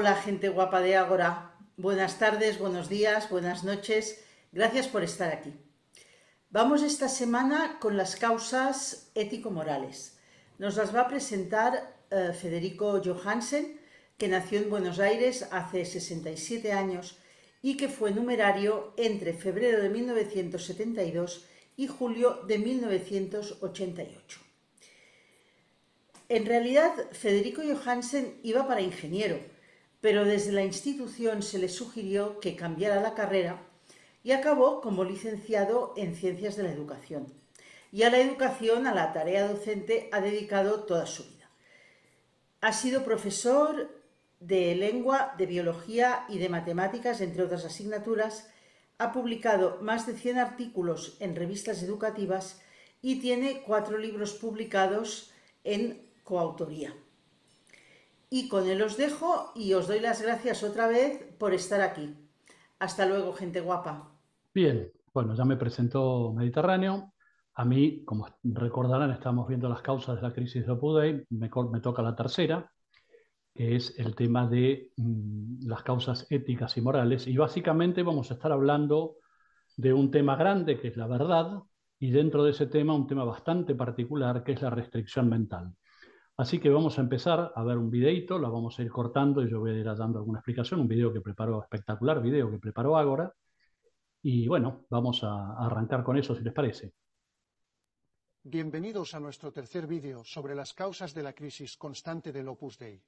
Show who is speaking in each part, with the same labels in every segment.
Speaker 1: Hola gente guapa de Ágora, buenas tardes, buenos días, buenas noches, gracias por estar aquí. Vamos esta semana con las causas ético-morales. Nos las va a presentar eh, Federico Johansen, que nació en Buenos Aires hace 67 años y que fue numerario entre febrero de 1972 y julio de 1988. En realidad, Federico Johansen iba para ingeniero, pero desde la institución se le sugirió que cambiara la carrera y acabó como licenciado en Ciencias de la Educación. Y a la educación, a la tarea docente, ha dedicado toda su vida. Ha sido profesor de lengua, de biología y de matemáticas, entre otras asignaturas, ha publicado más de 100 artículos en revistas educativas y tiene cuatro libros publicados en coautoría. Y con él os dejo y os doy las gracias otra vez por estar aquí. Hasta luego, gente guapa.
Speaker 2: Bien, bueno, ya me presentó Mediterráneo. A mí, como recordarán, estamos viendo las causas de la crisis de Opudei. Me, me toca la tercera, que es el tema de mm, las causas éticas y morales. Y básicamente vamos a estar hablando de un tema grande, que es la verdad, y dentro de ese tema un tema bastante particular, que es la restricción mental. Así que vamos a empezar a ver un videito, lo vamos a ir cortando y yo voy a ir dando alguna explicación, un video que preparó espectacular, video que preparó Ágora. Y bueno, vamos a arrancar con eso si les parece.
Speaker 3: Bienvenidos a nuestro tercer vídeo sobre las causas de la crisis constante del Opus Dei.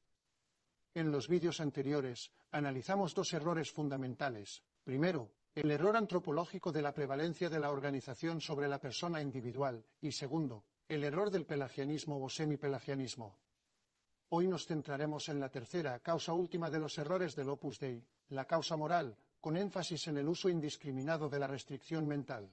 Speaker 3: En los vídeos anteriores analizamos dos errores fundamentales. Primero, el error antropológico de la prevalencia de la organización sobre la persona individual y segundo, el error del pelagianismo o semi Hoy nos centraremos en la tercera, causa última de los errores del Opus Dei, la causa moral, con énfasis en el uso indiscriminado de la restricción mental.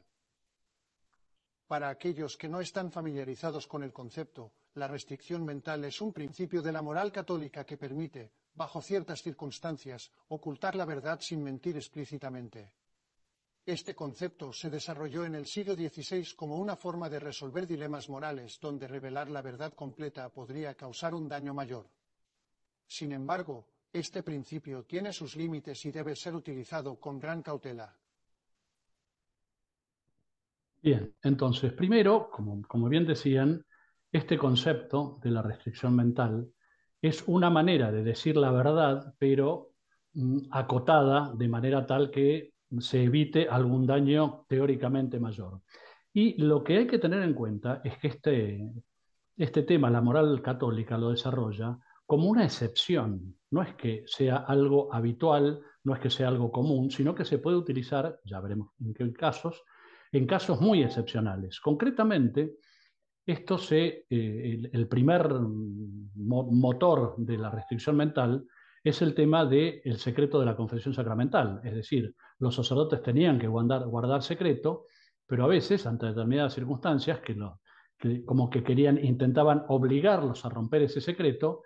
Speaker 3: Para aquellos que no están familiarizados con el concepto, la restricción mental es un principio de la moral católica que permite, bajo ciertas circunstancias, ocultar la verdad sin mentir explícitamente. Este concepto se desarrolló en el siglo XVI como una forma de resolver dilemas morales donde revelar la verdad completa podría causar un daño mayor. Sin embargo, este principio tiene sus límites y debe ser utilizado con gran cautela.
Speaker 2: Bien, entonces, primero, como, bien decían, este concepto de la restricción mental es una manera de decir la verdad, pero mm, acotada de manera tal que se evite algún daño teóricamente mayor. Y lo que hay que tener en cuenta es que este, este, tema, la moral católica, lo desarrolla como una excepción. No es que sea algo habitual, no es que sea algo común, sino que se puede utilizar, ya veremos en qué casos, en casos muy excepcionales. Concretamente, esto eh, el, primer motor de la restricción mental es el tema del secreto de la confesión sacramental. Es decir, los sacerdotes tenían que guardar, guardar secreto, pero a veces, ante determinadas circunstancias, que, como que querían, intentaban obligarlos a romper ese secreto,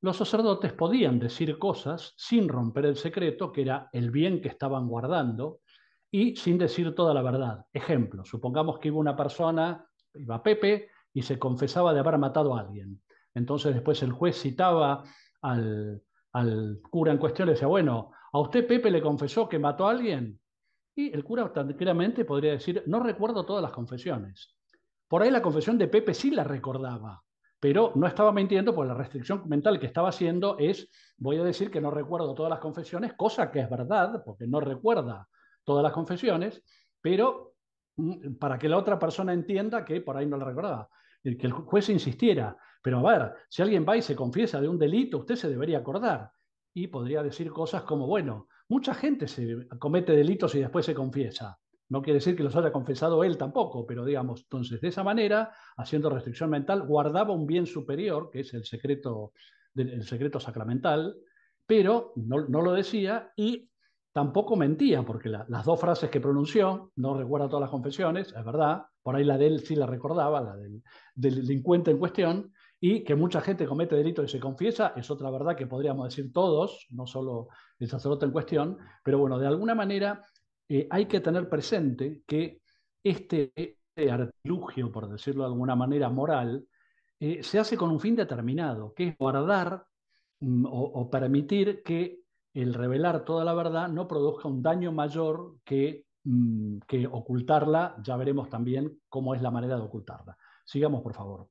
Speaker 2: los sacerdotes podían decir cosas sin romper el secreto, que era el bien que estaban guardando, y sin decir toda la verdad. Ejemplo, supongamos que iba una persona, iba Pepe, y se confesaba de haber matado a alguien. Entonces después el juez citaba al, al cura en cuestión le decía, bueno, ¿a usted Pepe le confesó que mató a alguien? Y el cura tranquilamente podría decir, no recuerdo todas las confesiones. Por ahí la confesión de Pepe sí la recordaba, pero no estaba mintiendo porque la restricción mental que estaba haciendo es, voy a decir que no recuerdo todas las confesiones, cosa que es verdad, porque no recuerda todas las confesiones, pero mm, para que la otra persona entienda que por ahí no la recordaba que el juez insistiera. Pero a ver, si alguien va y se confiesa de un delito, usted se debería acordar. Y podría decir cosas como, bueno, mucha gente se comete delitos y después se confiesa. No quiere decir que los haya confesado él tampoco, pero digamos, entonces de esa manera, haciendo restricción mental, guardaba un bien superior, que es el secreto, el secreto sacramental, pero no, lo decía y tampoco mentía, porque las dos frases que pronunció, no recuerda todas las confesiones, es verdad, por ahí la de él sí la recordaba, la del, delincuente en cuestión, y que mucha gente comete delito y se confiesa, es otra verdad que podríamos decir todos, no solo el sacerdote en cuestión, pero bueno, de alguna manera eh, hay que tener presente que este, este, artilugio, por decirlo de alguna manera, moral, eh, se hace con un fin determinado, que es guardar mm, o, o permitir que el revelar toda la verdad no produzca un daño mayor que Mm, que ocultarla, ya veremos también cómo es la manera de ocultarla. Sigamos, por favor.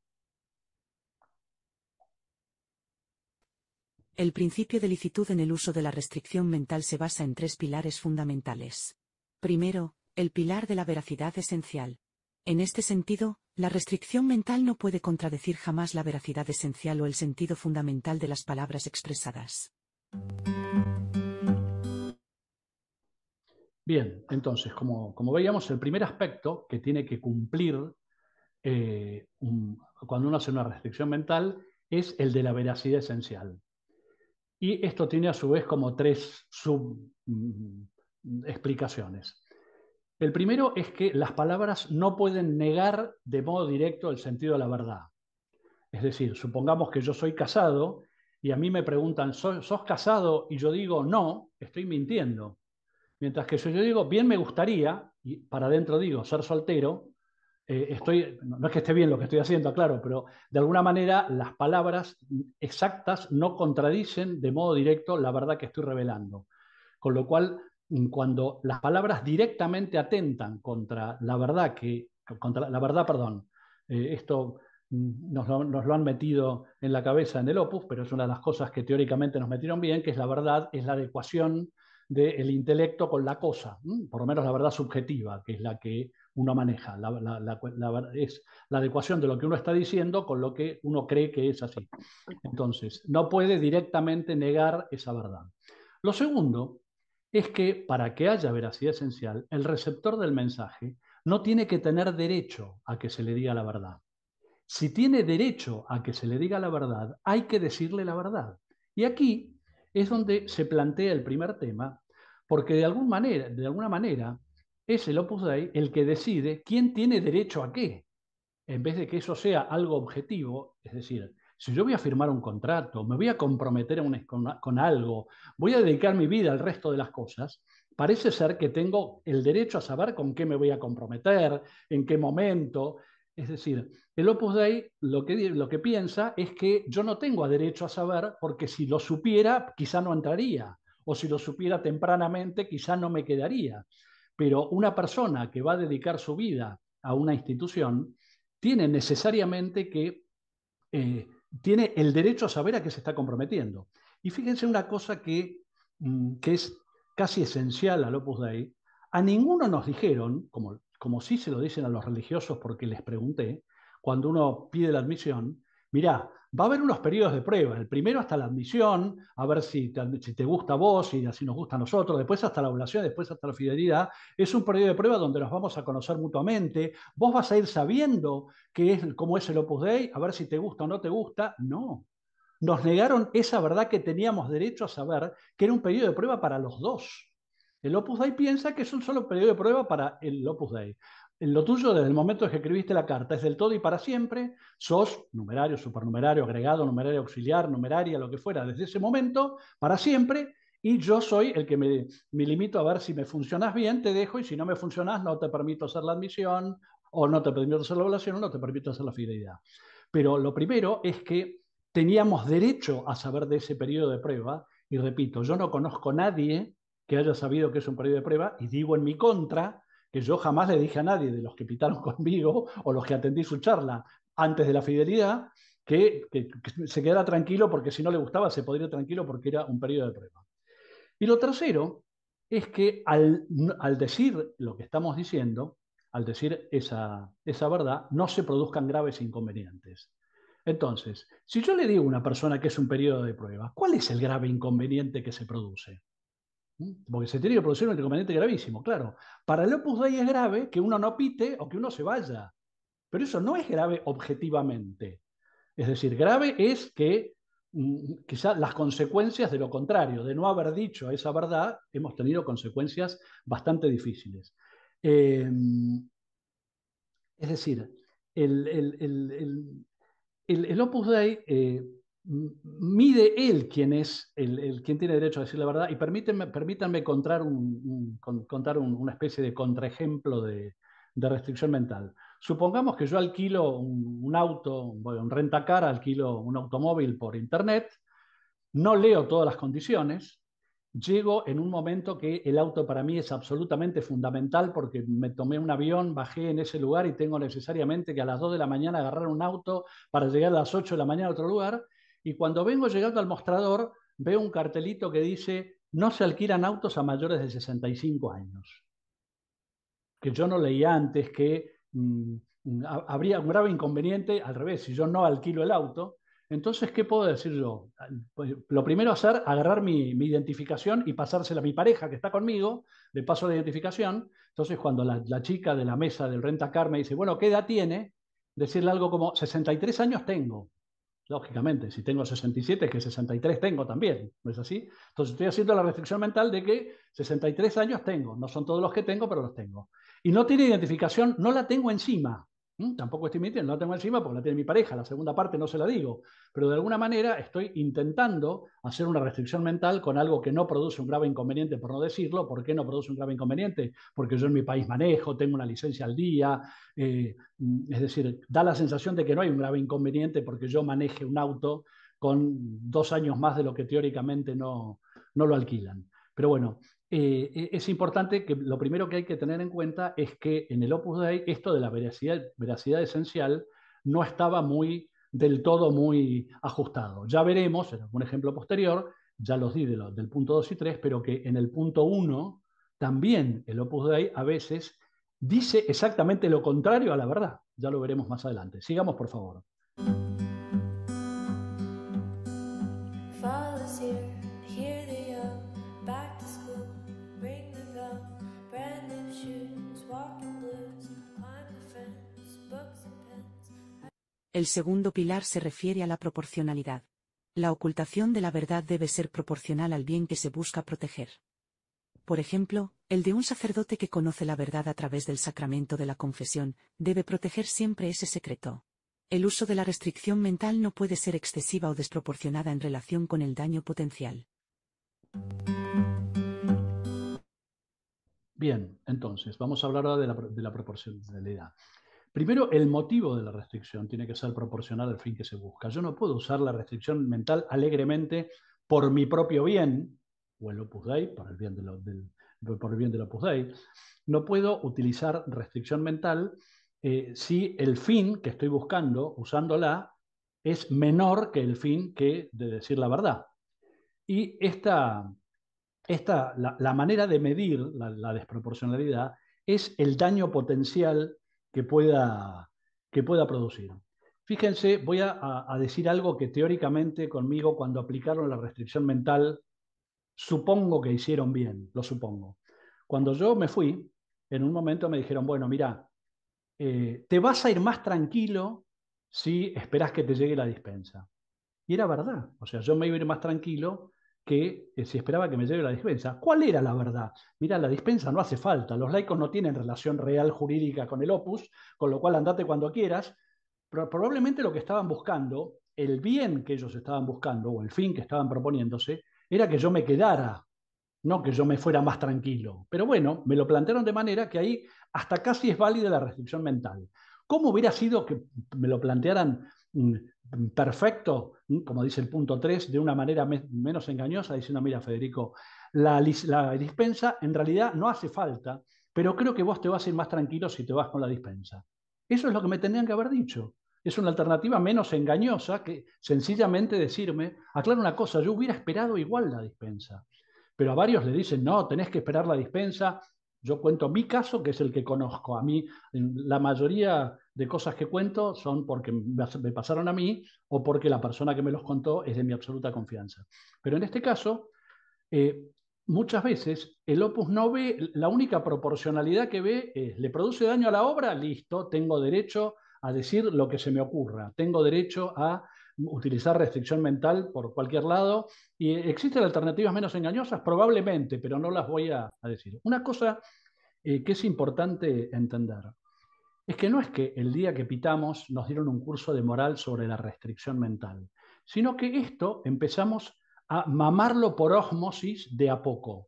Speaker 4: El principio de licitud en el uso de la restricción mental se basa en tres pilares fundamentales. Primero, el pilar de la veracidad esencial. En este sentido, la restricción mental no puede contradecir jamás la veracidad esencial o el sentido fundamental de las palabras expresadas.
Speaker 2: Bien, entonces, como, veíamos, el primer aspecto que tiene que cumplir eh, cuando uno hace una restricción mental es el de la veracidad esencial. Y esto tiene a su vez como tres sub mm, el primero es que las palabras no pueden negar de modo directo el sentido de la verdad. Es decir, supongamos que yo soy casado y a mí me preguntan, sos casado? Y yo digo, no, estoy mintiendo Mientras que yo digo, bien me gustaría, y para adentro digo, ser soltero, eh, estoy, no es que esté bien lo que estoy haciendo, claro, pero de alguna manera las palabras exactas no contradicen de modo directo la verdad que estoy revelando. Con lo cual, mm, cuando las palabras directamente atentan contra la verdad que, contra la verdad, perdón, eh, esto mm, nos lo, han metido en la cabeza en el opus, pero es una de las cosas que teóricamente nos metieron bien, que es la verdad, es la adecuación del intelecto con la cosa, por lo menos la verdad subjetiva, que es la que uno maneja, es la adecuación de lo que uno está diciendo con lo que uno cree que es así. Entonces, no puede directamente negar esa verdad. Lo segundo es que para que haya veracidad esencial, el receptor del mensaje no tiene que tener derecho a que se le diga la verdad. Si tiene derecho a que se le diga la verdad, hay que decirle la verdad. Y aquí es donde se plantea el primer tema, porque de, alguna manera, de alguna manera es el Opus Dei el que decide quién tiene derecho a qué, en vez de que eso sea algo objetivo, es decir, si yo voy a firmar un contrato, me voy a comprometer con, algo, voy a dedicar mi vida al resto de las cosas, parece ser que tengo el derecho a saber con qué me voy a comprometer, en qué momento, es decir, el Opus Dei lo que, lo que piensa es que yo no tengo derecho a saber porque si lo supiera quizá no entraría o si lo supiera tempranamente quizá no me quedaría. Pero una persona que va a dedicar su vida a una institución tiene necesariamente que, eh, tiene el derecho a saber a qué se está comprometiendo. Y fíjense una cosa que, mm, es casi esencial al Opus Dei, a ninguno nos dijeron, como como sí se lo dicen a los religiosos porque les pregunté, cuando uno pide la admisión, mirá, va a haber unos periodos de prueba, el primero hasta la admisión, a ver si te, si te gusta a vos y si así nos gusta a nosotros, después hasta la oblación, después hasta la fidelidad, es un periodo de prueba donde nos vamos a conocer mutuamente, vos vas a ir sabiendo qué es, cómo es el Opus Dei, a ver si te gusta o no te gusta, no. Nos negaron esa verdad que teníamos derecho a saber, que era un periodo de prueba para los dos. El Opus Dei piensa que es un solo periodo de prueba para el Opus Dei. Lo tuyo, desde el momento en que escribiste la carta, es del todo y para siempre. Sos numerario, supernumerario, agregado, numerario auxiliar, numeraria, lo que fuera, desde ese momento, para siempre. Y yo soy el que me, me limito a ver si me funcionas bien, te dejo, y si no me funcionas, no te permito hacer la admisión, o no te permito hacer la evaluación, o no te permito hacer la fidelidad. Pero lo primero es que teníamos derecho a saber de ese periodo de prueba, y repito, yo no conozco a nadie que haya sabido que es un periodo de prueba y digo en mi contra que yo jamás le dije a nadie de los que pitaron conmigo o los que atendí su charla antes de la fidelidad que, se quedara tranquilo porque si no le gustaba se podría tranquilo porque era un periodo de prueba. Y lo tercero es que al, decir lo que estamos diciendo, al decir esa, esa verdad, no se produzcan graves inconvenientes. Entonces, si yo le digo a una persona que es un periodo de prueba, ¿cuál es el grave inconveniente que se produce? ¿Mm? Porque se tiene que producir un inconveniente gravísimo, claro. Para el Opus Dei es grave que uno no pite o que uno se vaya. Pero eso no es grave objetivamente. Es decir, grave es que mm, quizás las consecuencias de lo contrario, de no haber dicho esa verdad, hemos tenido consecuencias bastante difíciles. Em, es decir, el, Opus Dei eh, mide él quién es, el, quien tiene derecho a decir la verdad. Y permítanme, contar, contar una especie de contraejemplo de, restricción mental. Supongamos que yo alquilo un, auto, voy a un rentacar, alquilo un automóvil por internet, no leo todas las condiciones, llego en un momento que el auto para mí es absolutamente fundamental porque me tomé un avión, bajé en ese lugar y tengo necesariamente que a las 2 de la mañana agarrar un auto para llegar a las 8 de la mañana a otro lugar y cuando vengo llegando al mostrador veo un cartelito que dice no se alquilan autos a mayores de 65 años, que yo no leía antes que mm, mm, habría un grave inconveniente, al revés, si yo no alquilo el auto, entonces, ¿qué puedo decir yo? Pues, lo primero hacer, agarrar mi, identificación y pasársela a mi pareja que está conmigo, le paso la identificación, entonces cuando la, chica de la mesa del car me dice, bueno, ¿qué edad tiene? Decirle algo como, 63 años tengo. Lógicamente, si tengo 67, que 63 tengo también, ¿no es así? Entonces estoy haciendo la restricción mental de que 63 años tengo, no son todos los que tengo, pero los tengo. Y no tiene identificación, no la tengo encima. Mm, tampoco estoy mintiendo, no la tengo encima porque la tiene mi pareja, la segunda parte no se la digo, pero de alguna manera estoy intentando hacer una restricción mental con algo que no produce un grave inconveniente, por no decirlo. ¿Por qué no produce un grave inconveniente? Porque yo en mi país manejo, tengo una licencia al día, eh, mm, es decir, da la sensación de que no hay un grave inconveniente porque yo maneje un auto con dos años más de lo que teóricamente no lo alquilan. Pero bueno, eh, e, es importante que lo primero que hay que tener en cuenta es que en el Opus Dei esto de la veracidad, esencial no estaba muy del todo muy ajustado. Ya veremos, en un ejemplo posterior, ya los di del punto 2 y 3, pero que en el punto 1 también el Opus Dei a veces dice exactamente lo contrario a la verdad. Ya lo veremos más adelante. Sigamos, por favor.
Speaker 4: El segundo pilar se refiere a la proporcionalidad. La ocultación de la verdad debe ser proporcional al bien que se busca proteger. Por ejemplo, el de un sacerdote que conoce la verdad a través del sacramento de la confesión, debe proteger siempre ese secreto. El uso de la restricción mental no puede ser excesiva o desproporcionada en relación con el daño potencial.
Speaker 2: Bien, entonces, vamos a hablar ahora de la, de la proporcionalidad. Primero, el motivo de la restricción tiene que ser proporcional al fin que se busca. Yo no puedo usar la restricción mental alegremente por mi propio bien, o el Opus Dei, por el bien, de del, por el bien del Opus Dei. No puedo utilizar restricción mental eh, si el fin que estoy buscando, usándola, es menor que el fin que de decir la verdad. Y esta, esta la, manera de medir la desproporcionalidad es el daño potencial que pueda, que pueda producir. Fíjense, voy a, decir algo que teóricamente conmigo cuando aplicaron la restricción mental, supongo que hicieron bien, lo supongo. Cuando yo me fui, en un momento me dijeron, bueno, mira, eh, te vas a ir más tranquilo si esperas que te llegue la dispensa. Y era verdad, o sea, yo me iba a ir más tranquilo que eh, se si esperaba que me lleve la dispensa. ¿Cuál era la verdad? Mira, la dispensa no hace falta, los laicos no tienen relación real jurídica con el opus, con lo cual andate cuando quieras, pero probablemente lo que estaban buscando, el bien que ellos estaban buscando o el fin que estaban proponiéndose, era que yo me quedara, no que yo me fuera más tranquilo. Pero bueno, me lo plantearon de manera que ahí hasta casi es válida la restricción mental. ¿Cómo hubiera sido que me lo plantearan perfecto, como dice el punto 3, de una manera menos engañosa, diciendo, mira Federico, la, la, dispensa en realidad no hace falta, pero creo que vos te vas a ir más tranquilo si te vas con la dispensa. Eso es lo que me tendrían que haber dicho. Es una alternativa menos engañosa que sencillamente decirme, aclaro una cosa, yo hubiera esperado igual la dispensa. Pero a varios le dicen, no, tenés que esperar la dispensa. Yo cuento mi caso, que es el que conozco. A mí, la mayoría de cosas que cuento son porque me pasaron a mí o porque la persona que me los contó es de mi absoluta confianza. Pero en este caso, eh, muchas veces el opus no ve, la única proporcionalidad que ve es, ¿le produce daño a la obra? Listo, tengo derecho a decir lo que se me ocurra, tengo derecho a utilizar restricción mental por cualquier lado. ¿Y existen alternativas menos engañosas? Probablemente, pero no las voy a, decir. Una cosa eh, que es importante entender es que no es que el día que pitamos nos dieron un curso de moral sobre la restricción mental, sino que esto empezamos a mamarlo por osmosis de a poco.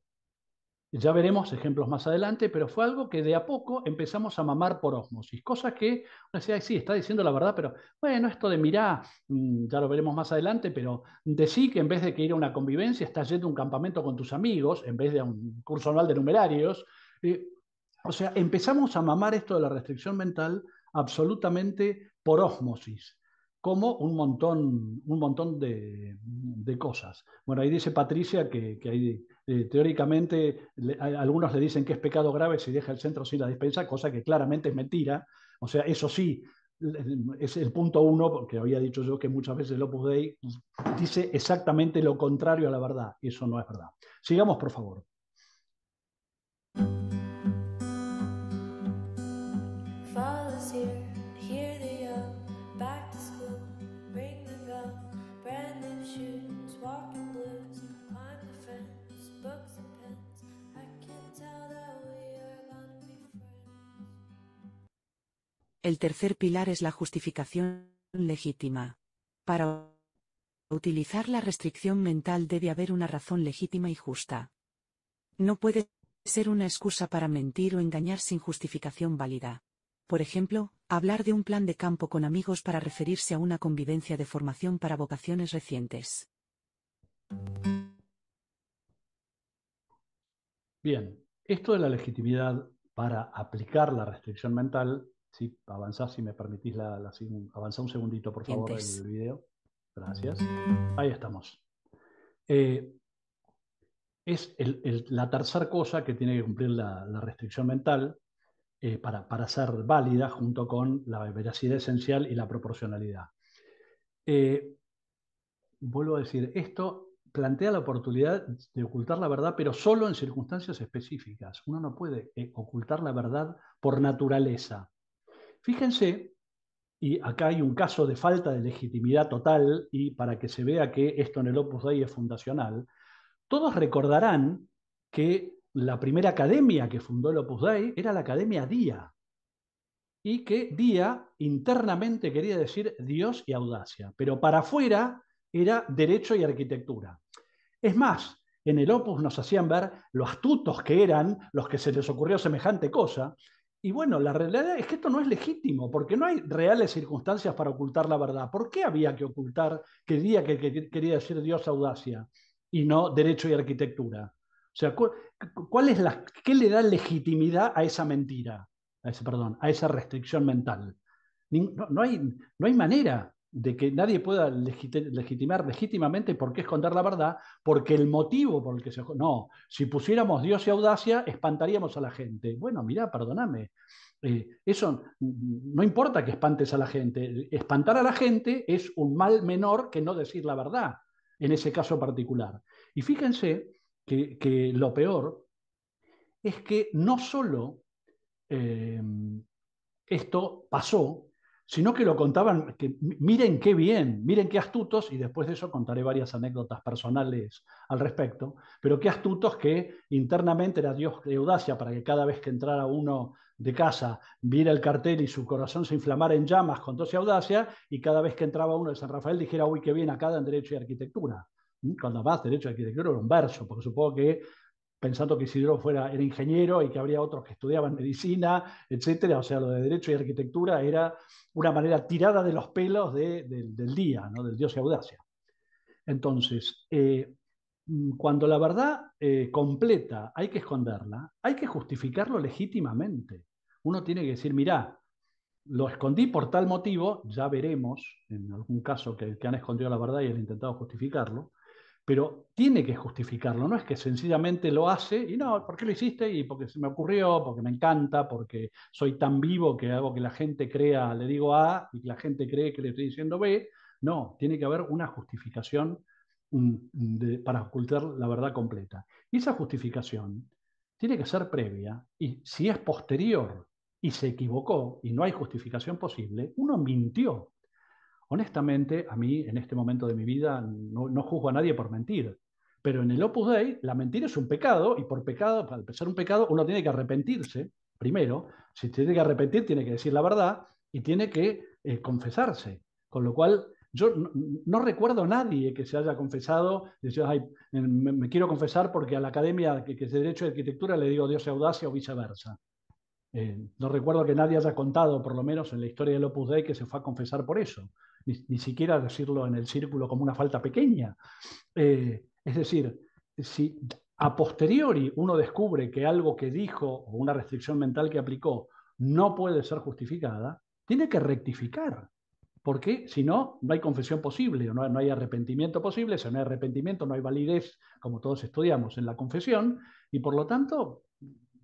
Speaker 2: Ya veremos ejemplos más adelante, pero fue algo que de a poco empezamos a mamar por osmosis, cosas que uno decía, sí, está diciendo la verdad, pero bueno, esto de mirá, mm, ya lo veremos más adelante, pero decir que en vez de que ir a una convivencia, estás yendo a un campamento con tus amigos, en vez de a un curso anual de numerarios, eh, o sea, empezamos a mamar esto de la restricción mental absolutamente por ósmosis, como un montón, un montón de, cosas. Bueno, ahí dice Patricia que, eh, hay, teóricamente algunos le dicen que es pecado grave si deja el centro sin la dispensa, cosa que claramente es mentira. O sea, eso sí, es el punto uno, porque había dicho yo que muchas veces el Opus Dei dice exactamente lo contrario a la verdad. y Eso no es verdad. Sigamos, por favor.
Speaker 4: El tercer pilar es la justificación legítima. Para utilizar la restricción mental debe haber una razón legítima y justa. No puede ser una excusa para mentir o engañar sin justificación válida. Por ejemplo, hablar de un plan de campo con amigos para referirse a una convivencia de formación para vocaciones recientes.
Speaker 2: Bien, esto de la legitimidad para aplicar la restricción mental Sí, si me permitís, la, un segundito, por favor, el video. Gracias. Ahí estamos. Eh, es la tercera cosa que tiene que cumplir la, restricción mental eh, para, ser válida junto con la veracidad esencial y la proporcionalidad. Eh, vuelvo a decir, esto plantea la oportunidad de ocultar la verdad, pero solo en circunstancias específicas. Uno no puede ocultar la verdad por naturaleza. Fíjense, y acá hay un caso de falta de legitimidad total y para que se vea que esto en el Opus Dei es fundacional, todos recordarán que la primera academia que fundó el Opus Dei era la Academia Día, y que Día internamente quería decir Dios y audacia, pero para afuera era derecho y arquitectura. Es más, en el Opus nos hacían ver lo astutos que eran los que se les ocurrió semejante cosa, y bueno, la realidad es que esto no es legítimo, porque no hay reales circunstancias para ocultar la verdad. ¿Por qué había que ocultar que que, que quería decir Dios audacia y no derecho y arquitectura? O sea, es la, ¿qué le da legitimidad a esa mentira? A ese, perdón, a esa restricción mental. No, hay, no hay manera de que nadie pueda legitimar legítimamente por qué esconder la verdad, porque el motivo por el que se... No, si pusiéramos Dios y audacia, espantaríamos a la gente. Bueno, mira, perdóname. Eh, eso no importa que espantes a la gente. Espantar a la gente es un mal menor que no decir la verdad, en ese caso particular. Y fíjense que, lo peor es que no solo eh, esto pasó, sino que lo contaban, que miren qué bien, miren qué astutos, y después de eso contaré varias anécdotas personales al respecto, pero qué astutos que internamente era Dios de audacia para que cada vez que entrara uno de casa viera el cartel y su corazón se inflamara en llamas con toda audacia, y cada vez que entraba uno de San Rafael dijera, uy, qué bien, acá en Derecho y Arquitectura. ¿Mm? Cuando más Derecho y Arquitectura era un verso, porque supongo que pensando que Isidro fuera, era ingeniero y que habría otros que estudiaban medicina, etcétera. O sea, lo de derecho y arquitectura era una manera tirada de los pelos del día, ¿no? del dios y audacia. Entonces, eh, mm, cuando la verdad eh, completa hay que esconderla, hay que justificarlo legítimamente. Uno tiene que decir, mirá, lo escondí por tal motivo, ya veremos en algún caso que, que han escondido la verdad y han intentado justificarlo, pero tiene que justificarlo, no es que sencillamente lo hace y no, ¿por qué lo hiciste? Y porque se me ocurrió, porque me encanta, porque soy tan vivo que hago que la gente crea, le digo A y que la gente cree que le estoy diciendo B. No, tiene que haber una justificación mm, mm, para ocultar la verdad completa. Y esa justificación tiene que ser previa y si es posterior y se equivocó y no hay justificación posible, uno mintió. Honestamente, a mí en este momento de mi vida no, juzgo a nadie por mentir, pero en el Opus Dei la mentira es un pecado y por pecado, para empezar un pecado, uno tiene que arrepentirse primero. Si tiene que arrepentir, tiene que decir la verdad y tiene que eh, confesarse. Con lo cual, yo no, recuerdo a nadie que se haya confesado, me, quiero confesar porque a la academia que, es de Derecho y Arquitectura le digo Dios y audacia o viceversa. Eh, no recuerdo que nadie haya contado, por lo menos en la historia del Opus Dei, que se fue a confesar por eso, ni, siquiera decirlo en el círculo como una falta pequeña. Eh, es decir, si a posteriori uno descubre que algo que dijo o una restricción mental que aplicó no puede ser justificada, tiene que rectificar, porque si no, no hay confesión posible, no, no hay arrepentimiento posible, si no hay arrepentimiento no hay validez, como todos estudiamos en la confesión, y por lo tanto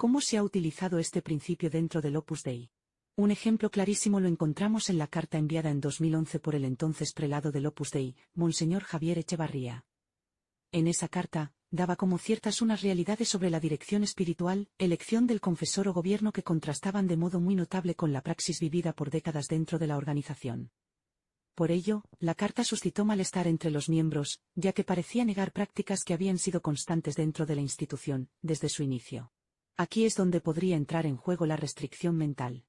Speaker 4: cómo se ha utilizado este principio dentro del Opus Dei. Un ejemplo clarísimo lo encontramos en la carta enviada en 2011 por el entonces prelado del Opus Dei, Monseñor Javier Echevarría. En esa carta, daba como ciertas unas realidades sobre la dirección espiritual, elección del confesor o gobierno que contrastaban de modo muy notable con la praxis vivida por décadas dentro de la organización. Por ello, la carta suscitó malestar entre los miembros, ya que parecía negar prácticas que habían sido constantes dentro de la institución, desde su inicio. Aquí es donde podría entrar en juego la restricción mental.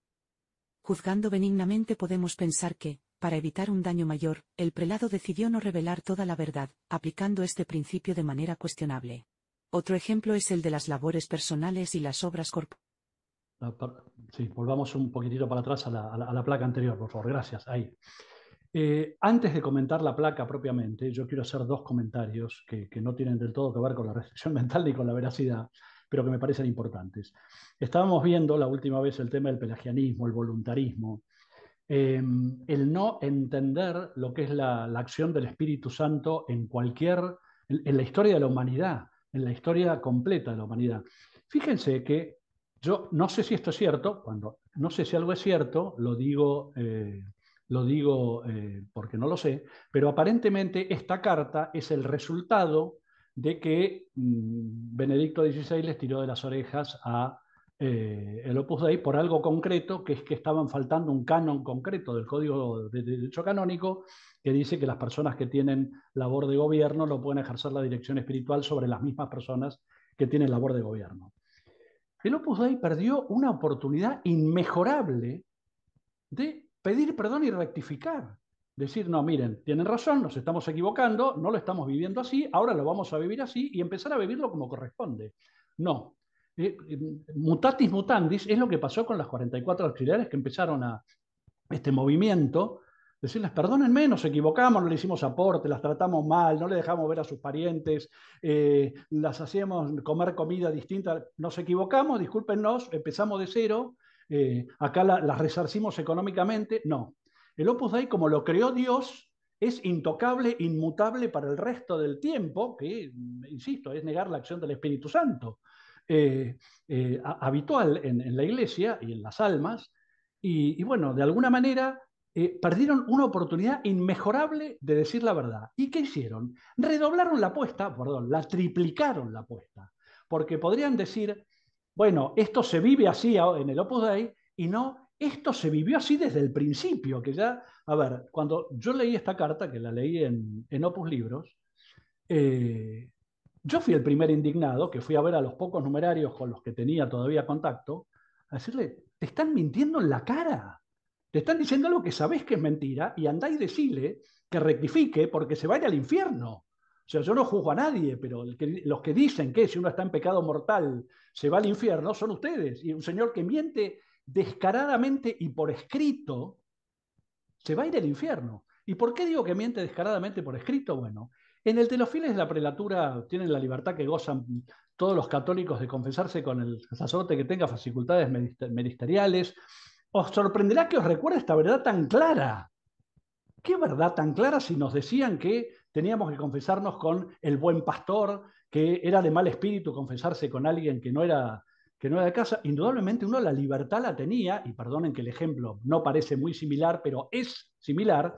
Speaker 4: Juzgando benignamente podemos pensar que, para evitar un daño mayor, el prelado decidió no revelar toda la verdad, aplicando este principio de manera cuestionable. Otro ejemplo es el de las labores personales y las obras corporales.
Speaker 2: Sí, volvamos un poquitito para atrás a la, placa anterior, por favor. Gracias. Ahí. Eh, antes de comentar la placa propiamente, yo quiero hacer dos comentarios que, que, no tienen del todo que ver con la restricción mental ni con la veracidad, pero que me parecen importantes. Estábamos viendo la última vez el tema del pelagianismo, el voluntarismo, em, el no entender lo que es la, acción del Espíritu Santo en cualquier, en, la historia de la humanidad, en la historia completa de la humanidad. Fíjense que yo no sé si esto es cierto, cuando no sé si algo es cierto, lo digo, eh, lo digo eh, porque no lo sé, pero aparentemente esta carta es el resultado de que mm, Benedicto XVI les tiró de las orejas a eh, el Opus Dei por algo concreto, que es que estaban faltando un canon concreto del Código de Derecho Canónico, que dice que las personas que tienen labor de gobierno no pueden ejercer la dirección espiritual sobre las mismas personas que tienen labor de gobierno. El Opus Dei perdió una oportunidad inmejorable de pedir perdón y rectificar decir, no, miren, tienen razón, nos estamos equivocando, no lo estamos viviendo así, ahora lo vamos a vivir así y empezar a vivirlo como corresponde. No. Eh, eh, mutatis mutandis es lo que pasó con las 44 auxiliares que empezaron a este movimiento, decirles, perdónenme, nos equivocamos, no le hicimos aporte, las tratamos mal, no le dejamos ver a sus parientes, eh, las hacíamos comer comida distinta, nos equivocamos, discúlpenos, empezamos de cero, acá las resarcimos económicamente, no, el opus dei, como lo creó Dios, es intocable, inmutable para el resto del tiempo, que, insisto, es negar la acción del Espíritu Santo, eh, eh, habitual en, la iglesia y en las almas. Y, bueno, de alguna manera eh, perdieron una oportunidad inmejorable de decir la verdad. ¿Y qué hicieron? Redoblaron la apuesta, perdón, la triplicaron la apuesta, porque podrían decir, bueno, esto se vive así en el Opus Dei, y no esto se vivió así desde el principio, que ya, a ver, cuando yo leí esta carta, que la leí en, Opus Libros, eh, yo fui el primer indignado, que fui a ver a los pocos numerarios con los que tenía todavía contacto, a decirle, te están mintiendo en la cara, te están diciendo lo que sabes que es mentira y andá y decile que rectifique porque se vaya al infierno. O sea, yo no juzgo a nadie, pero los que dicen que si uno está en pecado mortal se va al infierno son ustedes. Y un señor que miente descaradamente y por escrito, se va a ir al infierno. ¿Y por qué digo que miente descaradamente por escrito? Bueno, en el de los de la prelatura tienen la libertad que gozan todos los católicos de confesarse con el sacerdote que tenga facultades ministeriales. Os sorprenderá que os recuerde esta verdad tan clara. ¿Qué verdad tan clara si nos decían que teníamos que confesarnos con el buen pastor, que era de mal espíritu confesarse con alguien que no era que no era de casa, indudablemente uno la libertad la tenía, y perdonen que el ejemplo no parece muy similar, pero es similar,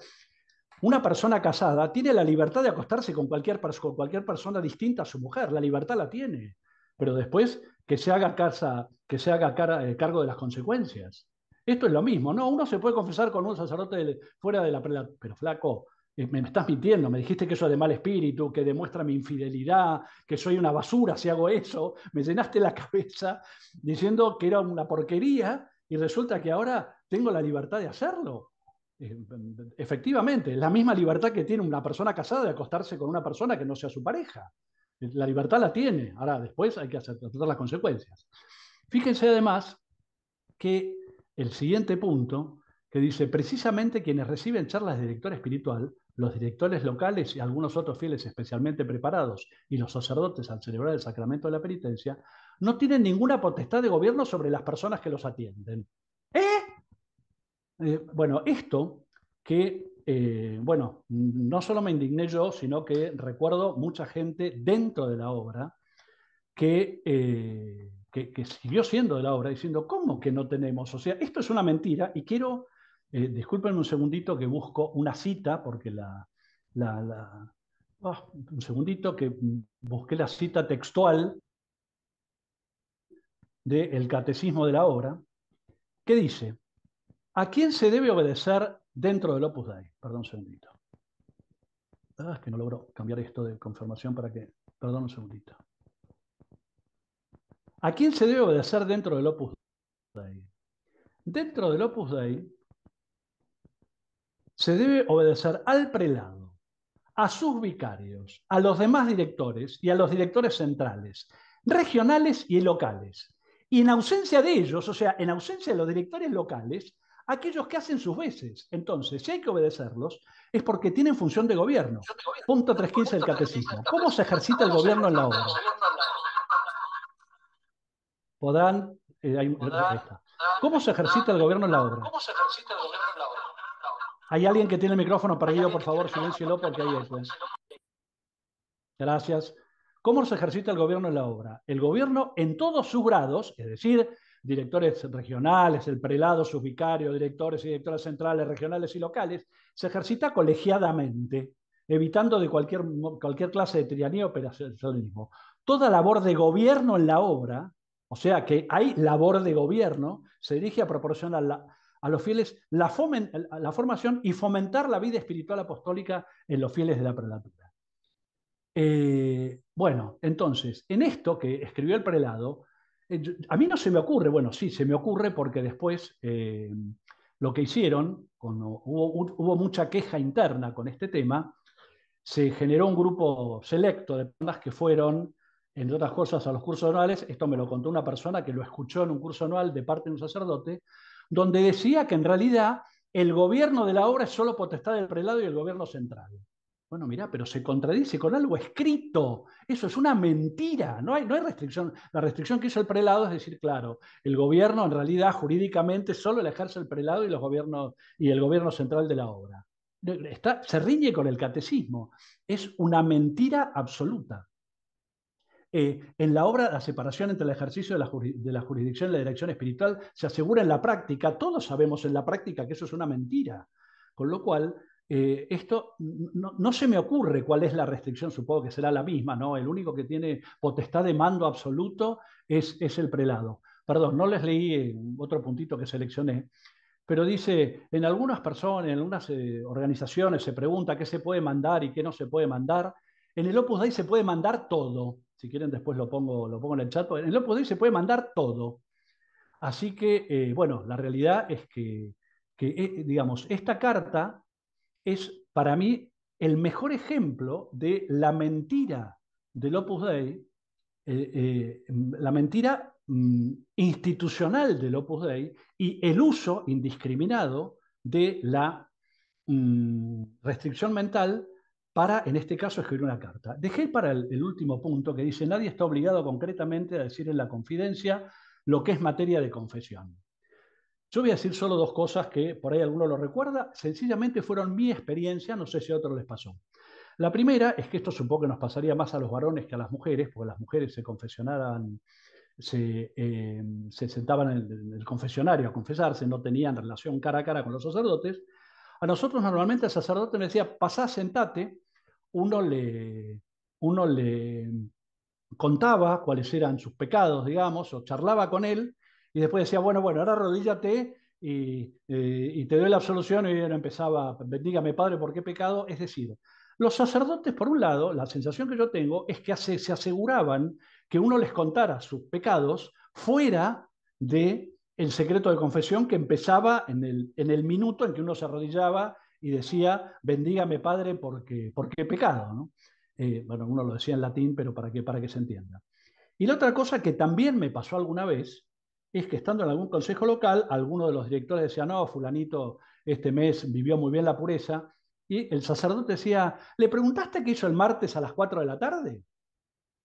Speaker 2: una persona casada tiene la libertad de acostarse con cualquier, cualquier persona distinta a su mujer, la libertad la tiene, pero después que se haga, casa, que se haga eh, cargo de las consecuencias. Esto es lo mismo, ¿no? Uno se puede confesar con un sacerdote fuera de la... Pero flaco, me, estás mintiendo, me dijiste que es de mal espíritu, que demuestra mi infidelidad, que soy una basura si hago eso, me llenaste la cabeza diciendo que era una porquería y resulta que ahora tengo la libertad de hacerlo. Eh, efectivamente, la misma libertad que tiene una persona casada de acostarse con una persona que no sea su pareja. La libertad la tiene, ahora después hay que aceptar las consecuencias. Fíjense además que el siguiente punto, que dice, precisamente quienes reciben charlas de director espiritual los directores locales y algunos otros fieles especialmente preparados y los sacerdotes al celebrar el sacramento de la penitencia, no tienen ninguna potestad de gobierno sobre las personas que los atienden. ¿Eh? eh bueno, esto que, eh, bueno, no solo me indigné yo, sino que recuerdo mucha gente dentro de la obra que, eh, que, que siguió siendo de la obra diciendo, ¿cómo que no tenemos? O sea, esto es una mentira y quiero eh, disculpen un segundito que busco una cita, porque la... Ah, un segundito que busqué la cita textual del Catecismo de la Obra, que dice, ¿a quién se debe obedecer dentro del Opus Dei? Perdón un segundito. Ah, es que no logro cambiar esto de confirmación para que... Perdón un segundito. ¿A quién se debe obedecer dentro del Opus Dei? Dentro del Opus Dei se debe obedecer al prelado, a sus vicarios, a los demás directores y a los directores centrales, regionales y locales. Y en ausencia de ellos, o sea, en ausencia de los directores locales, aquellos que hacen sus veces. Entonces, si hay que obedecerlos, es porque tienen función de gobierno. Punto 315 del catecismo. ¿Cómo se ejercita el gobierno en la obra? Podrán... Eh, ¿Cómo se ejercita el gobierno en la obra? Hay alguien que tiene el micrófono perdido, por favor, silencielo porque ahí es. Pues. Gracias. ¿Cómo se ejercita el gobierno en la obra? El gobierno en todos sus grados, es decir, directores regionales, el prelado, sus vicarios, directores y directoras centrales, regionales y locales, se ejercita colegiadamente, evitando de cualquier, cualquier clase de tiranía o operacionalismo. Toda labor de gobierno en la obra, o sea que hay labor de gobierno, se dirige a proporcionar la, a los fieles la, formación y fomentar la vida espiritual apostólica en los fieles de la prelatura. Eh, bueno, entonces, en esto que escribió el prelado, eh, a mí no se me ocurre, bueno, sí, se me ocurre porque después eh, lo que hicieron, hubo, hubo, mucha queja interna con este tema, se generó un grupo selecto de personas que fueron, entre otras cosas, a los cursos anuales. Esto me lo contó una persona que lo escuchó en un curso anual de parte de un sacerdote, donde decía que en realidad el gobierno de la obra es solo potestad del prelado y el gobierno central. Bueno, mirá, pero se contradice con algo escrito. Eso es una mentira. No hay, restricción. La restricción que hizo el prelado es decir, claro, el gobierno en realidad jurídicamente solo la ejerce el prelado y, los gobiernos, y el gobierno central de la obra. se riñe con el catecismo. Es una mentira absoluta. Eh, en la obra, la separación entre el ejercicio de la, jurisdicción y la dirección espiritual se asegura en la práctica. Todos sabemos en la práctica que eso es una mentira. Con lo cual, eh, esto no, se me ocurre cuál es la restricción, supongo que será la misma, ¿no? El único que tiene potestad de mando absoluto es, es el prelado. Perdón, no les leí eh, otro puntito que seleccioné pero dice, en algunas personas, en algunas organizaciones se pregunta qué se puede mandar y qué no se puede mandar. En el Opus Dei se puede mandar todo. Si quieren, después lo pongo, lo pongo en el chat. En el Opus Dei se puede mandar todo. Así que, eh, bueno, la realidad es que, eh, digamos, esta carta es para mí el mejor ejemplo de la mentira del Opus Dei, eh, la mentira mm, institucional del Opus Dei y el uso indiscriminado de la mm, restricción mental para, en este caso, escribir una carta. Dejé para el, último punto que dice, nadie está obligado concretamente a decir en la confidencia lo que es materia de confesión. Yo voy a decir solo dos cosas que por ahí alguno lo recuerda, sencillamente fueron mi experiencia, no sé si a otros les pasó. La primera es que esto supongo que nos pasaría más a los varones que a las mujeres, porque las mujeres se confesionaban, eh, se, sentaban en el, en el confesionario a confesarse, no tenían relación cara a cara con los sacerdotes. A nosotros normalmente el sacerdote nos decía, pasá, sentate, uno le, uno le contaba cuáles eran sus pecados, digamos, o charlaba con él, y después decía, bueno, bueno, ahora arrodíllate eh, y, te doy la absolución, y él empezaba, bendígame Padre, ¿por qué pecado? Es decir, los sacerdotes, por un lado, la sensación que yo tengo es que se aseguraban que uno les contara sus pecados fuera de el secreto de confesión que empezaba en el, en el minuto en que uno se arrodillaba y decía, bendígame Padre porque, porque he pecado. Eh, bueno, uno lo decía en latín, pero para que, para que se entienda. Y la otra cosa que también me pasó alguna vez es que estando en algún consejo local, alguno de los directores decía, no, fulanito este mes vivió muy bien la pureza, y el sacerdote decía, ¿le preguntaste qué hizo el martes a las 4 de la tarde?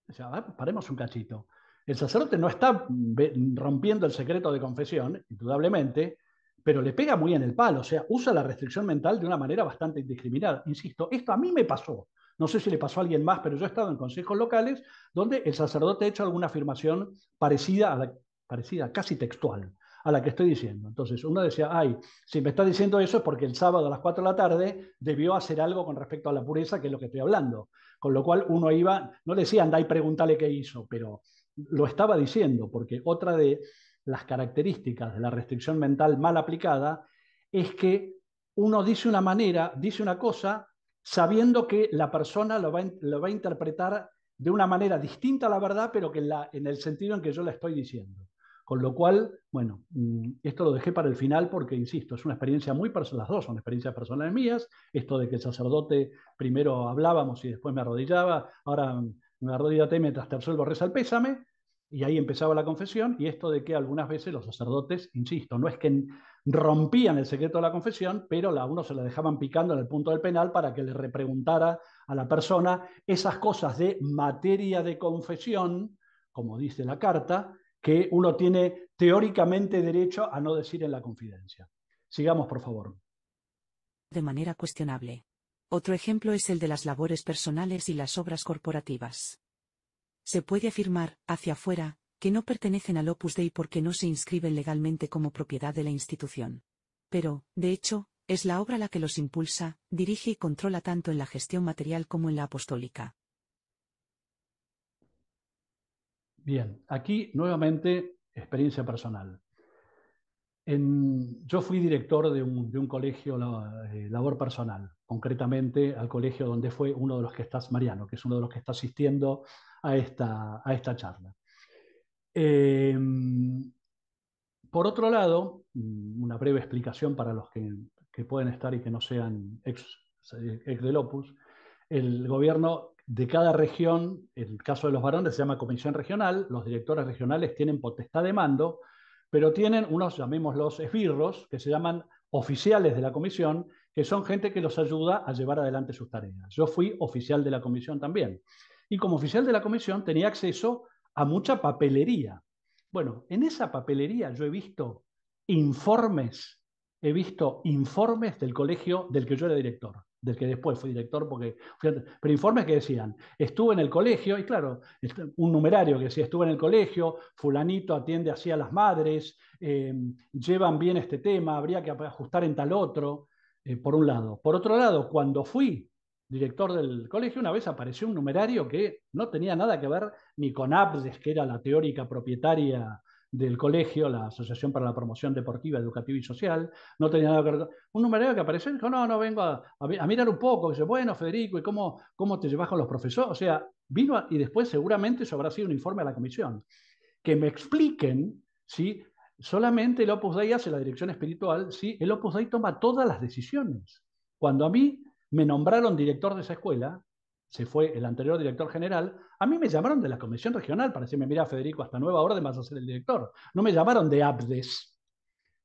Speaker 2: o sea ah, paremos un cachito. El sacerdote no está mm, rompiendo el secreto de confesión, indudablemente, pero le pega muy en el palo, o sea, usa la restricción mental de una manera bastante indiscriminada. Insisto, esto a mí me pasó, no sé si le pasó a alguien más, pero yo he estado en consejos locales donde el sacerdote ha hecho alguna afirmación parecida, a la, parecida casi textual a la que estoy diciendo. Entonces uno decía, ay, si me está diciendo eso es porque el sábado a las 4 de la tarde debió hacer algo con respecto a la pureza, que es lo que estoy hablando. Con lo cual uno iba, no decía, anda y pregúntale qué hizo, pero lo estaba diciendo, porque otra de, las características de la restricción mental mal aplicada es que uno dice una manera, dice una cosa, sabiendo que la persona lo va, lo va a interpretar de una manera distinta a la verdad, pero que en, la, en el sentido en que yo la estoy diciendo. Con lo cual, bueno, mm, esto lo dejé para el final porque, insisto, es una experiencia muy personal, las dos son experiencias personales mías, esto de que el sacerdote primero hablábamos y después me arrodillaba, ahora me arrodillate mientras te absuelvo, reza pésame, y ahí empezaba la confesión y esto de que algunas veces los sacerdotes, insisto, no es que rompían el secreto de la confesión, pero a uno se la dejaban picando en el punto del penal para que le repreguntara a la persona esas cosas de materia de confesión, como dice la carta, que uno tiene teóricamente derecho a no decir en la confidencia. Sigamos, por favor.
Speaker 4: De manera cuestionable. Otro ejemplo es el de las labores personales y las obras corporativas se puede afirmar, hacia afuera, que no pertenecen al Opus Dei porque no se inscriben legalmente como propiedad de la institución. Pero, de hecho, es la obra la que los impulsa, dirige y controla tanto en la gestión material como en la apostólica.
Speaker 2: Bien, aquí nuevamente experiencia personal yo fui director de un, colegio eh, labor personal, concretamente al colegio donde fue uno de los que estás, Mariano, que es uno de los que está asistiendo a esta, charla. Em, por otro lado, mm, una breve explicación para los que, pueden estar y que no sean ex, ex del Opus, el gobierno de cada región, en el caso de los varones se llama comisión regional, los directores regionales tienen potestad de mando, pero tienen unos, llamémoslos, esbirros, que se llaman oficiales de la comisión, que son gente que los ayuda a llevar adelante sus tareas. Yo fui oficial de la comisión también. Y como oficial de la comisión tenía acceso a mucha papelería. Bueno, en esa papelería yo he visto informes, he visto informes del colegio del que yo era director del que después fui director, porque pero informes que decían, estuve en el colegio, y claro, un numerario que decía, estuve en el colegio, fulanito atiende así a las madres, em, llevan bien este tema, habría que ajustar en tal otro, eh, por un lado. Por otro lado, cuando fui director del colegio, una vez apareció un numerario que no tenía nada que ver ni con Abdes, que era la teórica propietaria del colegio, la Asociación para la Promoción Deportiva, Educativa y Social, no tenía nada que ver. Un numerario que apareció y dijo, no, no, vengo a, mirar un poco. dice, bueno, Federico, ¿y cómo, cómo te llevas con los profesores? O sea, vino y después seguramente eso habrá sido un informe a la comisión. Que me expliquen si solamente el Opus Dei hace la dirección espiritual, si el Opus Dei toma todas las decisiones. Cuando a mí me nombraron director de esa escuela, se fue el anterior director general, a mí me llamaron de la Comisión Regional para decirme, mira Federico, hasta nueva orden vas a ser el director. No me llamaron de Abdes.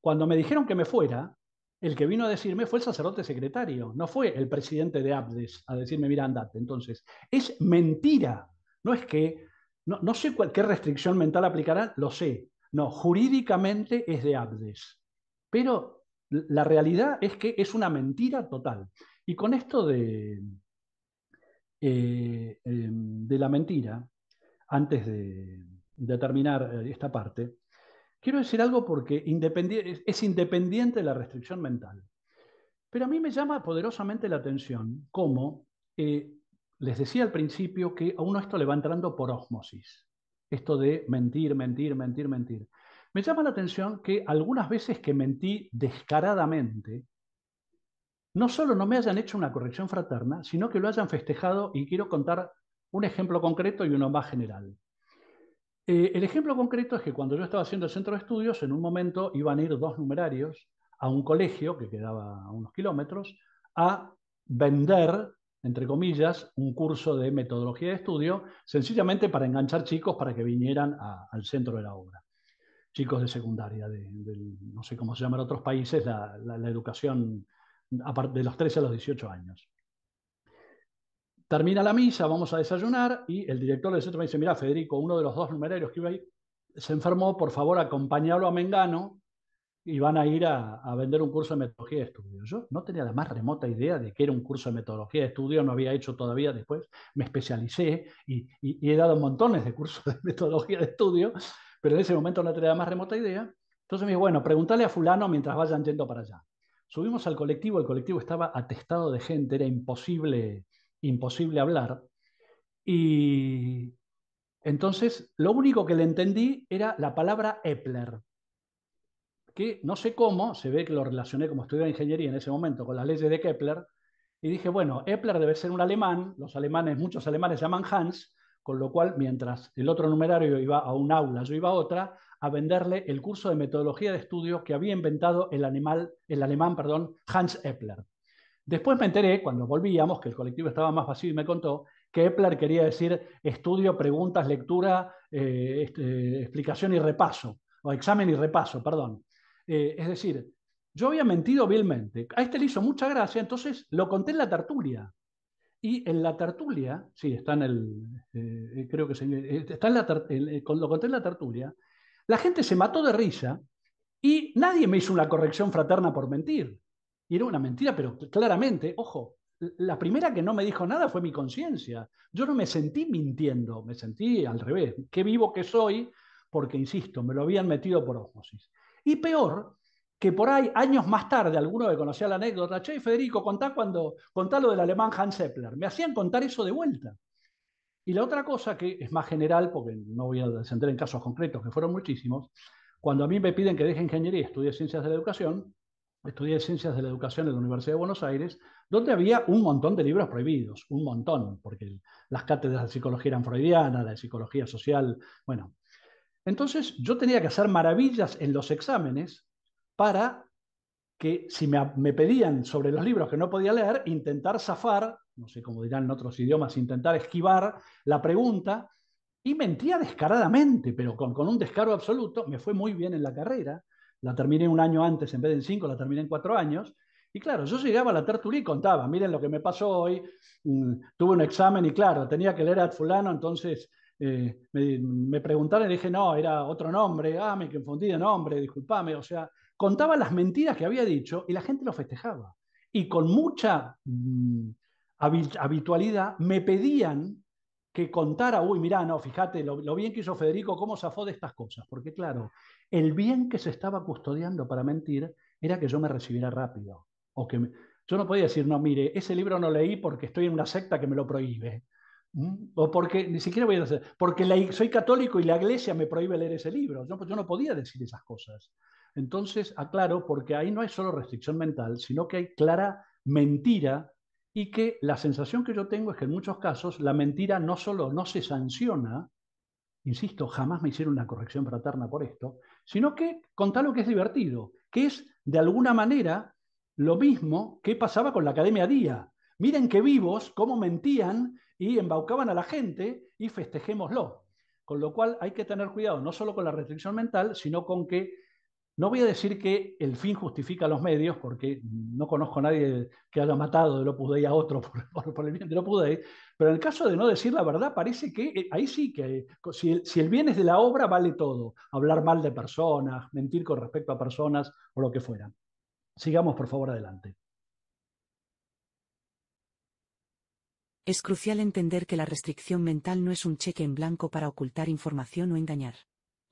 Speaker 2: Cuando me dijeron que me fuera, el que vino a decirme fue el sacerdote secretario, no fue el presidente de Abdes a decirme, mira, andate. Entonces, es mentira. No es que, no, sé qué restricción mental aplicará, lo sé. No, jurídicamente es de Abdes. Pero la realidad es que es una mentira total. Y con esto de, eh, em, de la mentira, antes de, terminar eh, esta parte, quiero decir algo porque es independiente de la restricción mental. Pero a mí me llama poderosamente la atención cómo, eh, les decía al principio, que a uno esto le va entrando por osmosis. Esto de mentir, mentir, mentir, mentir. Me llama la atención que algunas veces que mentí descaradamente, no solo no me hayan hecho una corrección fraterna, sino que lo hayan festejado y quiero contar un ejemplo concreto y uno más general. Eh, el ejemplo concreto es que cuando yo estaba haciendo el centro de estudios, en un momento iban a ir dos numerarios a un colegio que quedaba a unos kilómetros a vender, entre comillas, un curso de metodología de estudio, sencillamente para enganchar chicos para que vinieran al centro de la obra. Chicos de secundaria, de, no sé cómo se llaman en otros países, la educación de los 13 a los 18 años. Termina la misa, vamos a desayunar y el director del centro me dice, mira, Federico, uno de los dos numerarios que iba ahí se enfermó, por favor, acompañalo a Mengano y van a ir a, vender un curso de metodología de estudio. Yo no tenía la más remota idea de que era un curso de metodología de estudio, no había hecho todavía después, me especialicé y, he dado montones de cursos de metodología de estudio, pero en ese momento no tenía la más remota idea. Entonces me dijo, bueno, pregúntale a fulano mientras vayan yendo para allá. Subimos al colectivo, el colectivo estaba atestado de gente, era imposible, imposible hablar. Y entonces lo único que le entendí era la palabra Epler, que no sé cómo, se ve que lo relacioné como de ingeniería en ese momento con las leyes de Kepler, y dije, bueno, Epler debe ser un alemán, los alemanes, muchos alemanes llaman Hans, con lo cual mientras el otro numerario iba a un aula, yo iba a otra, a venderle el curso de metodología de estudio que había inventado el, animal, el alemán perdón, Hans Epler. Después me enteré, cuando volvíamos, que el colectivo estaba más vacío y me contó, que Epler quería decir estudio, preguntas, lectura, eh, este, explicación y repaso, o examen y repaso, perdón. Eh, es decir, yo había mentido vilmente. A este le hizo mucha gracia, entonces lo conté en la tertulia. Y en la tertulia, sí, está en el, eh, eh, creo que eh, está en la, lo conté en la tertulia, la gente se mató de risa y nadie me hizo una corrección fraterna por mentir. Y era una mentira, pero claramente, ojo, la primera que no me dijo nada fue mi conciencia. Yo no me sentí mintiendo, me sentí al revés. Qué vivo que soy, porque, insisto, me lo habían metido por osmosis. Y peor, que por ahí, años más tarde, alguno que conocía la anécdota, che, Federico, contá, cuando, contá lo del alemán Hans Zeppler. Me hacían contar eso de vuelta. Y la otra cosa que es más general, porque no voy a descender en casos concretos, que fueron muchísimos, cuando a mí me piden que deje ingeniería y estudie ciencias de la educación, estudié ciencias de la educación en la Universidad de Buenos Aires, donde había un montón de libros prohibidos, un montón, porque las cátedras de psicología eran freudianas, la de psicología social, bueno. Entonces yo tenía que hacer maravillas en los exámenes para que si me, pedían sobre los libros que no podía leer, intentar zafar, no sé cómo dirán en otros idiomas, intentar esquivar la pregunta, y mentía descaradamente, pero con, un descaro absoluto, me fue muy bien en la carrera, la terminé un año antes en vez de en cinco, la terminé en cuatro años, y claro, yo llegaba a la tertulia y contaba, miren lo que me pasó hoy, mm, tuve un examen y claro, tenía que leer a fulano, entonces eh, me, me, preguntaron y dije, no, era otro nombre, ah, me confundí de nombre, disculpame, o sea, contaba las mentiras que había dicho y la gente lo festejaba. Y con mucha mm, habitualidad me pedían que contara, uy, mirá, no, fíjate lo, bien que hizo Federico, cómo zafó de estas cosas. Porque claro, el bien que se estaba custodiando para mentir era que yo me recibiera rápido. O que Yo no podía decir, no, mire, ese libro no leí porque estoy en una secta que me lo prohíbe. ¿Mm? O porque, ni siquiera voy a decir, porque soy católico y la iglesia me prohíbe leer ese libro. yo pues, no podía decir esas cosas. Entonces, aclaro, porque ahí no hay solo restricción mental, sino que hay clara mentira y que la sensación que yo tengo es que en muchos casos la mentira no solo no se sanciona, insisto, jamás me hicieron una corrección fraterna por esto, sino que contalo que es divertido, que es de alguna manera lo mismo que pasaba con la Academia Día. Miren qué vivos, cómo mentían y embaucaban a la gente y festejémoslo. Con lo cual hay que tener cuidado no solo con la restricción mental, sino con que no voy a decir que el fin justifica los medios, porque no conozco a nadie que haya matado de Lopudei a otro por, el bien de pude, pero en el caso de no decir la verdad, parece que eh, ahí sí que si el, bien es de la obra, vale todo. Hablar mal de personas, mentir con respecto a personas o lo que fuera. Sigamos, por favor, adelante.
Speaker 4: Es crucial entender que la restricción mental no es un cheque en blanco para ocultar información o engañar.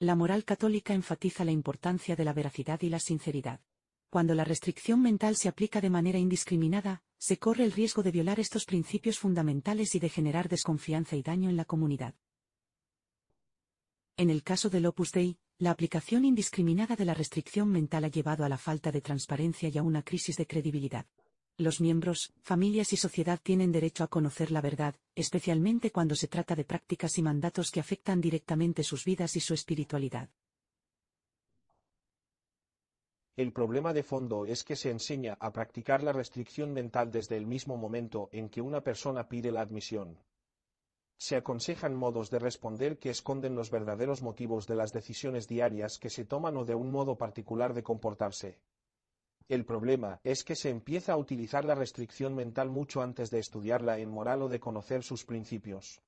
Speaker 4: La moral católica enfatiza la importancia de la veracidad y la sinceridad. Cuando la restricción mental se aplica de manera indiscriminada, se corre el riesgo de violar estos principios fundamentales y de generar desconfianza y daño en la comunidad. En el caso del Opus Dei, la aplicación indiscriminada de la restricción mental ha llevado a la falta de transparencia y a una crisis de credibilidad los miembros, familias y sociedad tienen derecho a conocer la verdad, especialmente cuando se trata de prácticas y mandatos que afectan directamente sus vidas y su espiritualidad.
Speaker 5: El problema de fondo es que se enseña a practicar la restricción mental desde el mismo momento en que una persona pide la admisión. Se aconsejan modos de responder que esconden los verdaderos motivos de las decisiones diarias que se toman o de un modo particular de comportarse. El problema es que se empieza a utilizar la restricción mental mucho antes de estudiarla en moral o de conocer sus principios.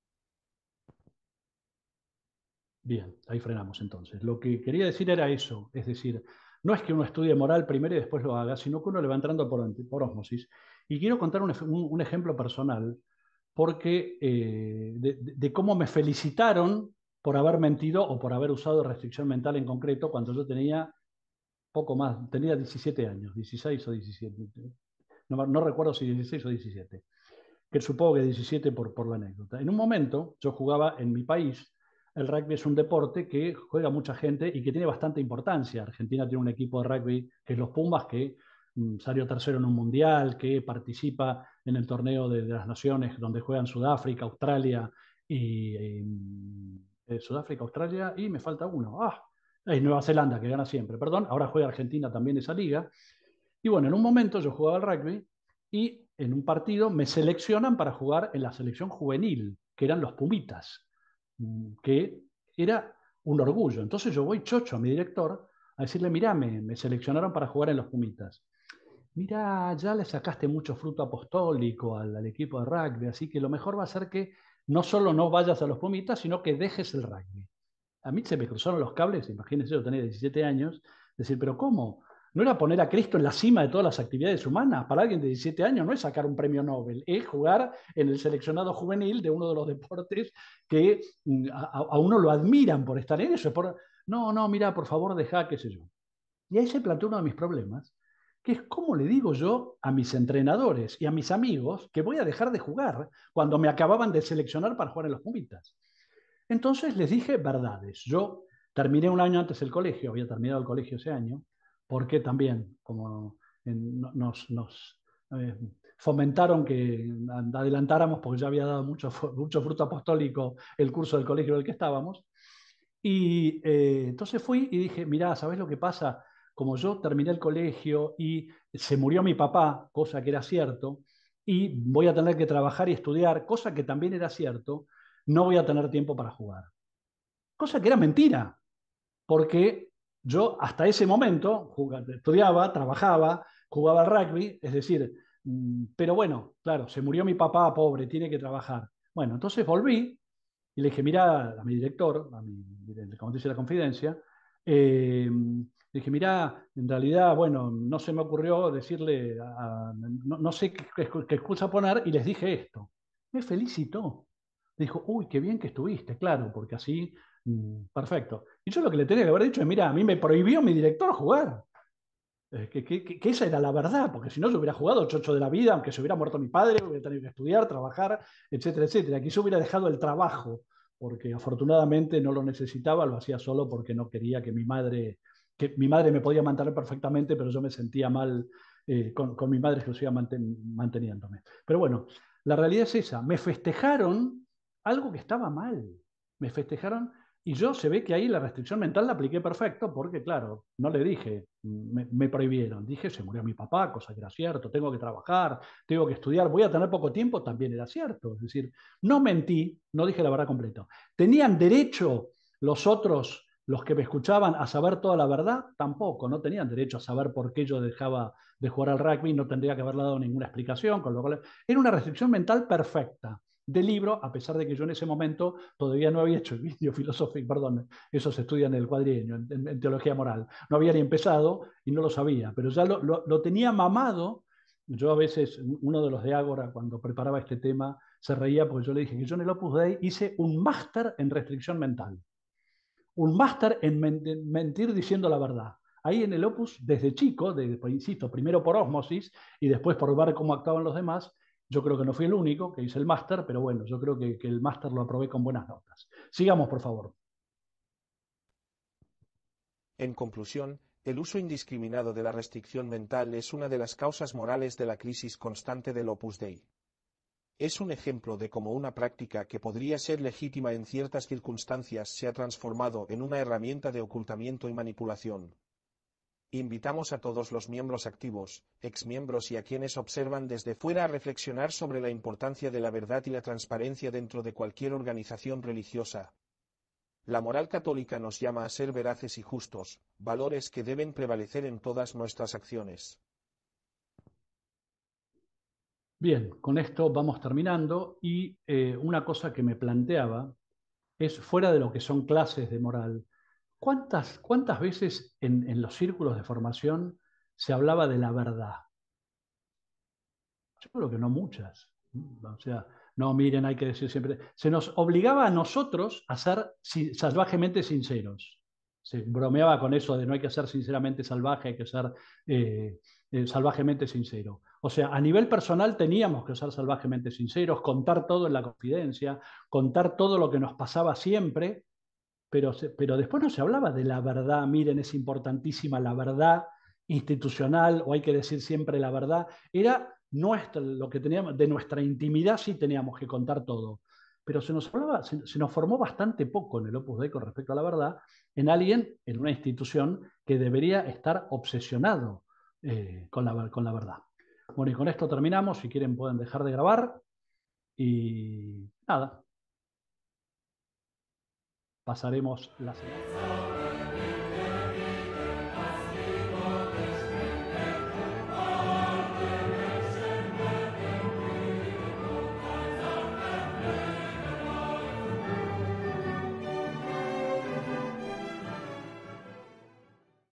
Speaker 2: Bien, ahí frenamos entonces. Lo que quería decir era eso, es decir, no es que uno estudie moral primero y después lo haga, sino que uno le va entrando por, por osmosis. Y quiero contar un, ejemplo personal, porque eh, de, cómo me felicitaron por haber mentido o por haber usado restricción mental en concreto cuando yo tenía poco más, tenía 17 años, 16 o 17, no, recuerdo si 16 o 17, que supongo que 17 por, por la anécdota. En un momento yo jugaba en mi país, el rugby es un deporte que juega mucha gente y que tiene bastante importancia. Argentina tiene un equipo de rugby que es los Pumbas, que mm, salió tercero en un mundial, que participa en el torneo de, las naciones donde juegan Sudáfrica, Australia y... Mm, eh, Sudáfrica, Australia y me falta uno. Ah, Nueva Zelanda que gana siempre, perdón, ahora juega Argentina también esa liga. Y bueno, en un momento yo jugaba al rugby y en un partido me seleccionan para jugar en la selección juvenil, que eran los Pumitas, mm, que era un orgullo. Entonces yo voy chocho a mi director a decirle, mirá, me, seleccionaron para jugar en los Pumitas. Mirá, ya le sacaste mucho fruto apostólico al, al equipo de rugby, así que lo mejor va a ser que no solo no vayas a los Pumitas, sino que dejes el rugby. A mí se me cruzaron los cables, imagínense, yo tenía 17 años, decir, pero ¿cómo? ¿No era poner a Cristo en la cima de todas las actividades humanas? Para alguien de 17 años no es sacar un premio Nobel, es jugar en el seleccionado juvenil de uno de los deportes que mm, a, uno lo admiran por estar en eso. Por, no, no, mira, por favor, deja, qué sé yo. Y ahí se planteó uno de mis problemas, que es cómo le digo yo a mis entrenadores y a mis amigos que voy a dejar de jugar cuando me acababan de seleccionar para jugar en los pumitas. Entonces les dije verdades. Yo terminé un año antes el colegio, había terminado el colegio ese año, porque también, como nos, eh, fomentaron que adelantáramos, porque ya había dado mucho, fruto apostólico el curso del colegio del que estábamos. Y eh, entonces fui y dije, mirá, ¿sabés lo que pasa? Como yo terminé el colegio y se murió mi papá, cosa que era cierto, y voy a tener que trabajar y estudiar, cosa que también era cierto, no voy a tener tiempo para jugar. Cosa que era mentira, porque yo hasta ese momento estudiaba, trabajaba, jugaba al rugby, es decir, mm, pero bueno, claro, se murió mi papá, pobre, tiene que trabajar. Bueno, entonces volví y le dije, mira, a mi director, a mi, como dice la confidencia, eh, le dije, mira, en realidad, bueno, no se me ocurrió decirle, no, sé qué, qué, excusa poner, y les dije esto. Me felicitó dijo, uy, qué bien que estuviste, claro, porque así, mm, perfecto. Y yo lo que le tenía que haber dicho es, mira, a mí me prohibió mi director jugar. Eh, que, esa era la verdad, porque si no yo hubiera jugado chocho de la vida, aunque se hubiera muerto mi padre, hubiera tenido que estudiar, trabajar, etcétera, etcétera. Aquí se hubiera dejado el trabajo, porque afortunadamente no lo necesitaba, lo hacía solo porque no quería que mi madre, que mi madre me podía mantener perfectamente, pero yo me sentía mal eh, con, mi madre que lo exclusiva manteniéndome. Pero bueno, la realidad es esa. Me festejaron algo que estaba mal. Me festejaron y yo se ve que ahí la restricción mental la apliqué perfecto porque, claro, no le dije, me, prohibieron. Dije, se murió mi papá, cosa que era cierto, tengo que trabajar, tengo que estudiar, voy a tener poco tiempo, también era cierto. Es decir, no mentí, no dije la verdad completa. ¿Tenían derecho los otros, los que me escuchaban, a saber toda la verdad? Tampoco, no tenían derecho a saber por qué yo dejaba de jugar al rugby, no tendría que haberle dado ninguna explicación, con lo cual era una restricción mental perfecta de libro, a pesar de que yo en ese momento todavía no había hecho el vídeo filosófico, perdón, eso se estudia en el cuadrienio, en, teología moral. No había ni empezado y no lo sabía, pero ya lo, lo, tenía mamado. Yo a veces, uno de los de Ágora, cuando preparaba este tema, se reía porque yo le dije que yo en el Opus Dei hice un máster en restricción mental, un máster en mentir diciendo la verdad. Ahí en el Opus, desde chico, pues, insisto, primero por ósmosis y después por ver cómo actuaban los demás, yo creo que no fui el único que hice el máster, pero bueno, yo creo que, el máster lo aprobé con buenas notas. Sigamos, por favor.
Speaker 5: En conclusión, el uso indiscriminado de la restricción mental es una de las causas morales de la crisis constante del Opus Dei. Es un ejemplo de cómo una práctica que podría ser legítima en ciertas circunstancias se ha transformado en una herramienta de ocultamiento y manipulación. Invitamos a todos los miembros activos, exmiembros y a quienes observan desde fuera a reflexionar sobre la importancia de la verdad y la transparencia dentro de cualquier organización religiosa. La moral católica nos llama a ser veraces y justos, valores que deben prevalecer en todas nuestras acciones.
Speaker 2: Bien, con esto vamos terminando y eh, una cosa que me planteaba es fuera de lo que son clases de moral, ¿Cuántas, cuántas veces en, los círculos de formación se hablaba de la verdad? Yo creo que no muchas. Mm, o sea, no, miren, hay que decir siempre. Se nos obligaba a nosotros a ser salvajemente sinceros. Se bromeaba con eso de no hay que ser sinceramente salvaje, hay que ser eh, eh, salvajemente sincero. O sea, a nivel personal teníamos que ser salvajemente sinceros, contar todo en la confidencia, contar todo lo que nos pasaba siempre, pero, después no se hablaba de la verdad, miren, es importantísima la verdad institucional, o hay que decir siempre la verdad, era nuestro, lo que teníamos, de nuestra intimidad sí teníamos que contar todo, pero se nos hablaba, nos formó bastante poco en el Opus Dei con respecto a la verdad, en alguien, en una institución que debería estar obsesionado eh, con, la, con la verdad. Bueno, y con esto terminamos, si quieren pueden dejar de grabar y nada, pasaremos la semana.